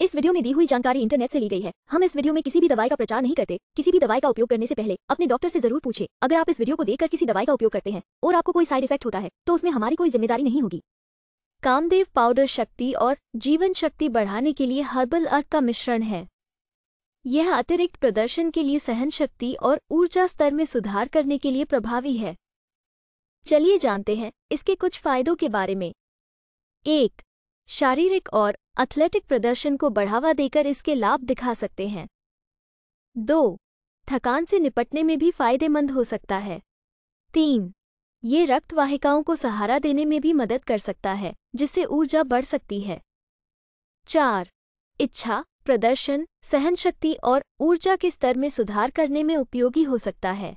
इस वीडियो में दी हुई जानकारी इंटरनेट से ली गई है हम इस वीडियो में किसी भी दवाई का प्रचार नहीं करते किसी भी दवाई का उपयोग करने से पहले अपने डॉक्टर से जरूर पूछे अगर आप इस वीडियो को देखकर किसी दवाई का उपयोग करते हैं और आपको कोई साइड इफेक्ट होता है तो उसमें हमारी कोई जिम्मेदारी नहीं होगी कामदेव पाउडर शक्ति और जीवन शक्ति बढ़ाने के लिए हर्बल अर्क का मिश्रण है यह अतिरिक्त प्रदर्शन के लिए सहन शक्ति और ऊर्जा स्तर में सुधार करने के लिए प्रभावी है चलिए जानते हैं इसके कुछ फायदों के बारे में एक शारीरिक और एथलेटिक प्रदर्शन को बढ़ावा देकर इसके लाभ दिखा सकते हैं दो थकान से निपटने में भी फायदेमंद हो सकता है तीन ये रक्त वाहिकाओं को सहारा देने में भी मदद कर सकता है जिससे ऊर्जा बढ़ सकती है चार इच्छा प्रदर्शन सहनशक्ति और ऊर्जा के स्तर में सुधार करने में उपयोगी हो सकता है